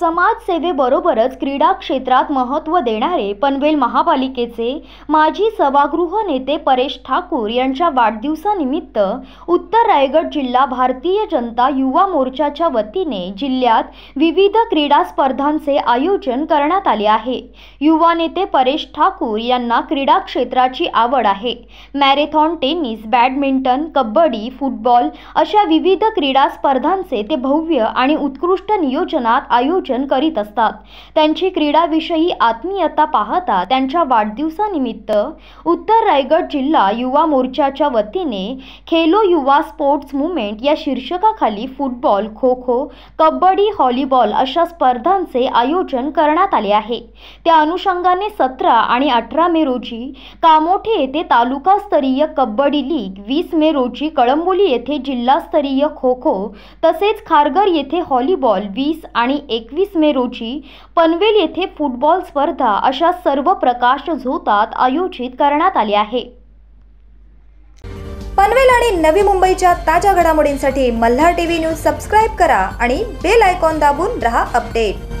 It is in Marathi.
समाजसेवेबरोबरच क्रीडा क्षेत्रात महत्त्व देणारे पनवेल महापालिकेचे माजी सभागृह नेते परेश ठाकूर यांच्या वाढदिवसानिमित्त उत्तर रायगड जिल्हा भारतीय जनता युवा मोर्चाच्या वतीने जिल्ह्यात विविध क्रीडा स्पर्धांचे आयोजन करण्यात आले आहे युवा नेते परेश ठाकूर यांना क्रीडा क्षेत्राची आवड आहे marathon tennis badminton kabaddi football अशा विविध क्रीडा स्पर्धांचे ते भव्य आणि उत्कृष्ट नियोजनात आयोजन आयोजन करीत असतात त्यांची क्रीडाविषयी आत्मीयता पाहता त्यांच्या वाढदिवसानिमित्त उत्तर रायगड जिल्हा युवा मोर्चाच्या वतीने खेलो युवा स्पोर्ट्स मुवमेंट या शीर्षकाखाली फुटबॉल खो खो कबड्डी हॉलीबॉल अशा स्पर्धांचे आयोजन करण्यात आले आहे त्या अनुषंगाने सतरा आणि अठरा मे रोजी कामोठे येथे तालुकास्तरीय कबड्डी लीग वीस मे रोजी कळंबोली येथे जिल्हास्तरीय खो खो तसेच खारघर येथे हॉलीबॉल वीस आणि एक एकवीस मे रोजी पनवेल येथे फुटबॉल स्पर्धा अशा सर्व प्रकाश झोतात आयोजित करण्यात आली आहे पनवेल आणि नवी मुंबईच्या ताज्या घडामोडींसाठी मल्हार टीव्ही न्यूज सबस्क्राईब करा आणि बेल आयकॉन दाबून रहा अपडेट